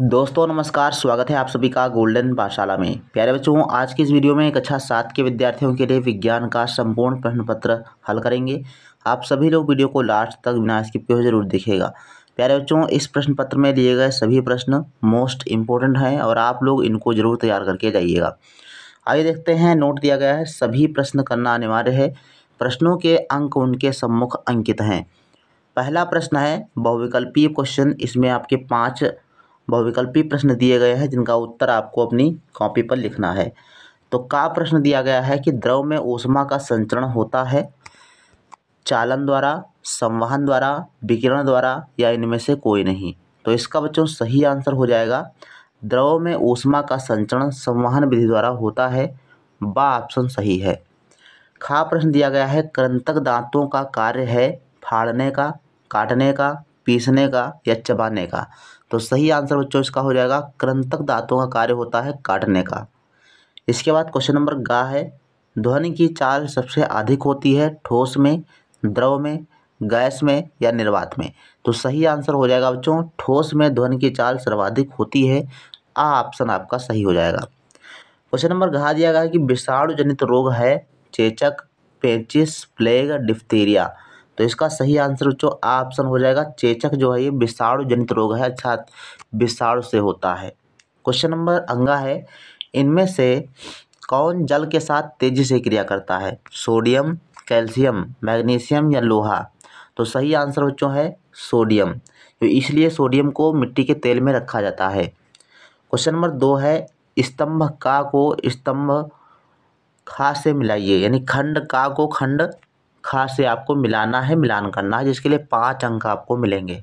दोस्तों नमस्कार स्वागत है आप सभी का गोल्डन पाठशाला में प्यारे बच्चों आज की इस वीडियो में कक्षा अच्छा सात के विद्यार्थियों के लिए विज्ञान का संपूर्ण प्रश्न पत्र हल करेंगे आप सभी लोग वीडियो को लास्ट तक बिना स्किप किए जरूर देखेगा प्यारे बच्चों इस प्रश्न पत्र में लिए गए सभी प्रश्न मोस्ट इम्पोर्टेंट हैं और आप लोग इनको जरूर तैयार करके जाइएगा आइए देखते हैं नोट दिया गया है सभी प्रश्न करना अनिवार्य है प्रश्नों के अंक उनके सम्मुख अंकित हैं पहला प्रश्न है बहुविकल्पीय क्वेश्चन इसमें आपके पाँच बहुविकल्पी प्रश्न दिए गए हैं जिनका उत्तर आपको अपनी कॉपी पर लिखना है तो का प्रश्न दिया गया है कि द्रव में ऊष्मा का संचरण होता है चालन द्वारा संवहन द्वारा विकिरण द्वारा या इनमें से कोई नहीं तो इसका बच्चों सही आंसर हो जाएगा द्रव में ऊष्मा का संचरण संवहन विधि द्वारा होता है बा ऑप्शन सही है खा प्रश्न दिया गया है क्रंतक दांतों का कार्य है फाड़ने का काटने का पीसने का या चबाने का तो सही आंसर बच्चों इसका हो जाएगा क्रंतक दांतों का कार्य होता है काटने का इसके बाद क्वेश्चन नंबर गा है ध्वनि की चाल सबसे अधिक होती है ठोस में द्रव में गैस में या निर्वात में तो सही आंसर हो जाएगा बच्चों ठोस में ध्वनि की चाल सर्वाधिक होती है आ ऑप्शन आपका सही हो जाएगा क्वेश्चन नंबर घा दिया गया है कि विषाणु जनित रोग है चेचक पेचिस प्लेग डिफ्थीरिया तो इसका सही आंसर जो ऑप्शन हो जाएगा चेचक जो है ये विषाणु जनित रोग है अर्थात विषाणु से होता है क्वेश्चन नंबर अंगा है इनमें से कौन जल के साथ तेजी से क्रिया करता है सोडियम कैल्शियम मैग्नीशियम या लोहा तो सही आंसर बच्चों है सोडियम तो इसलिए सोडियम को मिट्टी के तेल में रखा जाता है क्वेश्चन नंबर दो है स्तंभ का को स्तंभ खा से मिलाइए यानी खंड का को खंड खास से आपको मिलाना है मिलान करना है जिसके लिए पाँच अंक आपको मिलेंगे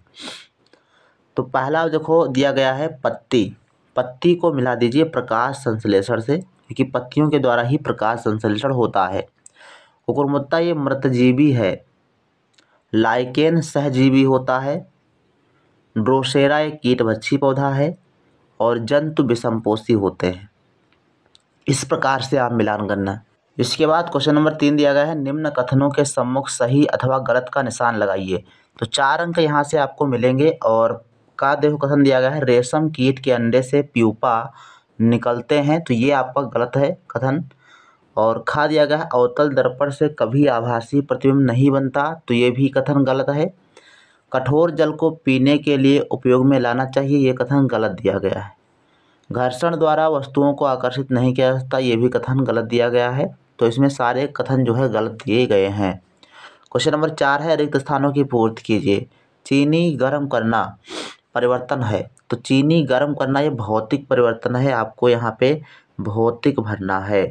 तो पहला देखो दिया गया है पत्ती पत्ती को मिला दीजिए प्रकाश संश्लेषण से क्योंकि पत्तियों के द्वारा ही प्रकाश संश्लेषण होता है कुकुरमुत्ता ये मृतजीवी है लाइकेन सहजीवी होता है ड्रोसेरा एक कीटभच्छी पौधा है और जंतु विषमपोषी होते हैं इस प्रकार से आप मिलान करना इसके बाद क्वेश्चन नंबर तीन दिया गया है निम्न कथनों के सम्मुख सही अथवा गलत का निशान लगाइए तो चार अंक यहाँ से आपको मिलेंगे और का देखो कथन दिया गया है रेशम कीट के अंडे से प्यूपा निकलते हैं तो ये आपका गलत है कथन और खा दिया गया है अवतल दर्पण से कभी आभासी प्रतिबिंब नहीं बनता तो ये भी कथन गलत है कठोर जल को पीने के लिए उपयोग में लाना चाहिए ये कथन गलत दिया गया है घर्षण द्वारा वस्तुओं को आकर्षित नहीं किया जाता ये भी कथन गलत दिया गया है तो इसमें सारे कथन जो है गलत दिए गए हैं क्वेश्चन नंबर चार है रिक्त स्थानों की पूर्ति कीजिए चीनी गर्म करना परिवर्तन है तो चीनी गर्म करना ये भौतिक परिवर्तन है आपको यहाँ पे भौतिक भरना है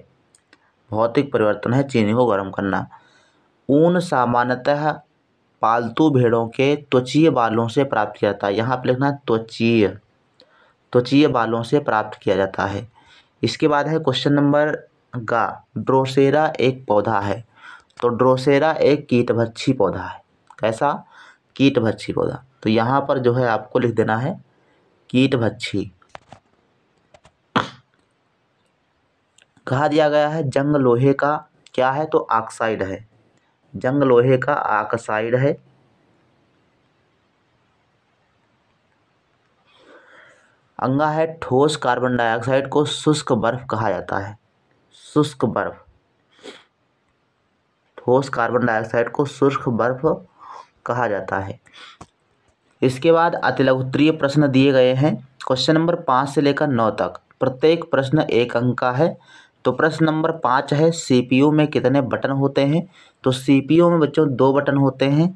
भौतिक परिवर्तन है चीनी को गर्म करना ऊन सामान्यतः पालतू भेड़ों के त्वचीय बालों से प्राप्त किया जाता है यहाँ पर लिखना त्वचीय त्वचीय बालों से प्राप्त किया जाता है इसके बाद है क्वेश्चन नंबर गा ड्रोसेरा एक पौधा है तो ड्रोसेरा एक कीटभक्षी पौधा है कैसा कीटभक्षी पौधा तो यहाँ पर जो है आपको लिख देना है कीटभक्षी कहा दिया गया है जंग लोहे का क्या है तो ऑक्साइड है जंग लोहे का ऑक्साइड है अंगा है ठोस कार्बन डाइऑक्साइड को शुष्क बर्फ कहा जाता है शुष्क बर्फ ठोस कार्बन डाइऑक्साइड को शुष्क बर्फ कहा जाता है इसके बाद अतिलघुत्तरीय प्रश्न दिए गए हैं क्वेश्चन नंबर पाँच से लेकर नौ तक प्रत्येक प्रश्न एक अंक का है तो प्रश्न नंबर पाँच है सीपीयू में कितने बटन होते हैं तो सीपीयू में बच्चों दो बटन होते हैं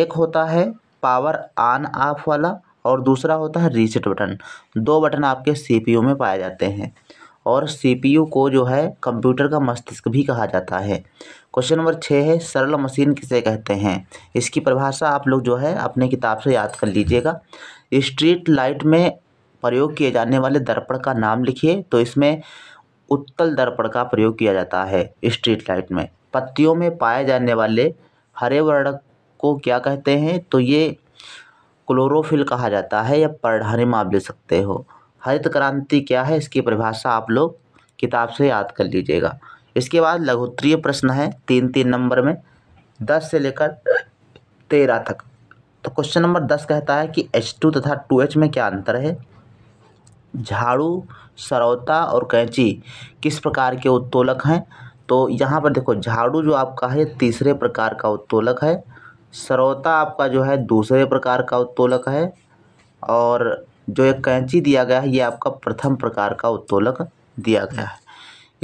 एक होता है पावर ऑन ऑफ वाला और दूसरा होता है रीसेट बटन दो बटन आपके सीपीयू में पाए जाते हैं और सीपीयू को जो है कंप्यूटर का मस्तिष्क भी कहा जाता है क्वेश्चन नंबर छः है सरल मशीन किसे कहते हैं इसकी परिभाषा आप लोग जो है अपने किताब से याद कर लीजिएगा स्ट्रीट लाइट में प्रयोग किए जाने वाले दर्पण का नाम लिखिए तो इसमें उत्तल दर्पण का प्रयोग किया जाता है स्ट्रीट लाइट में पत्तियों में पाए जाने वाले हरे वर्ण को क्या कहते हैं तो ये क्लोरोफिल कहा जाता है या परढ़ानी आप ले सकते हो हरित क्रांति क्या है इसकी परिभाषा आप लोग किताब से याद कर लीजिएगा इसके बाद लघुत्तरीय प्रश्न है तीन तीन नंबर में दस से लेकर तेरह तक तो क्वेश्चन नंबर दस कहता है कि एच टू तथा टू एच में क्या अंतर है झाड़ू सरौता और कैंची किस प्रकार के उत्तोलक हैं तो यहाँ पर देखो झाड़ू जो आपका है तीसरे प्रकार का उत्तोलक है सरौता आपका जो है दूसरे प्रकार का उत्तोलक है और जो एक कैंची दिया गया है ये आपका प्रथम प्रकार का उत्तोलक दिया गया है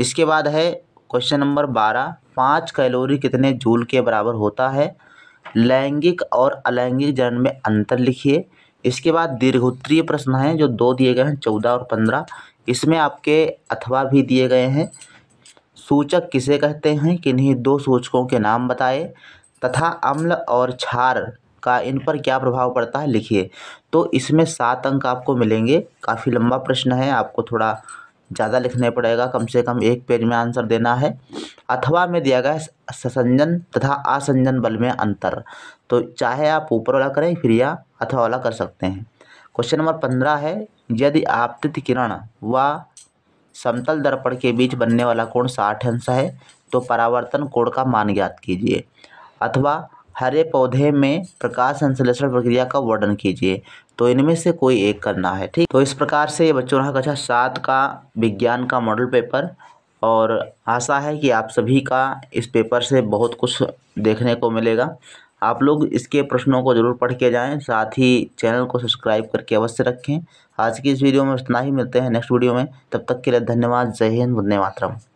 इसके बाद है क्वेश्चन नंबर बारह पाँच कैलोरी कितने जूल के बराबर होता है लैंगिक और अलैंगिक जनन में अंतर लिखिए इसके बाद दीर्घोत्तरीय प्रश्न हैं जो दो दिए गए हैं चौदह और पंद्रह इसमें आपके अथवा भी दिए गए हैं सूचक किसे कहते हैं किन्हीं दो सूचकों के नाम बताए तथा अम्ल और क्षार का इन पर क्या प्रभाव पड़ता है लिखिए तो इसमें सात अंक आपको मिलेंगे काफ़ी लंबा प्रश्न है आपको थोड़ा ज़्यादा लिखने पड़ेगा कम से कम एक पेज में आंसर देना है अथवा में दिया गया है संजन तथा असंजन बल में अंतर तो चाहे आप ऊपर वाला करें फिर या अथवा वाला कर सकते हैं क्वेश्चन नंबर पंद्रह है यदि आपतित किरण व समतल दर्पण के बीच बनने वाला कोण साठ अंश है तो परावर्तन कोण का मान ज्ञात कीजिए अथवा हरे पौधे में प्रकाश संश्लेषण प्रक्रिया का वर्णन कीजिए तो इनमें से कोई एक करना है ठीक तो इस प्रकार से ये बच्चों रहा कक्षा सात का विज्ञान का मॉडल पेपर और आशा है कि आप सभी का इस पेपर से बहुत कुछ देखने को मिलेगा आप लोग इसके प्रश्नों को जरूर पढ़ के जाएँ साथ ही चैनल को सब्सक्राइब करके अवश्य रखें आज की इस वीडियो में इतना ही मिलते हैं नेक्स्ट वीडियो में तब तक के लिए धन्यवाद जय हिंद वंदे मातरम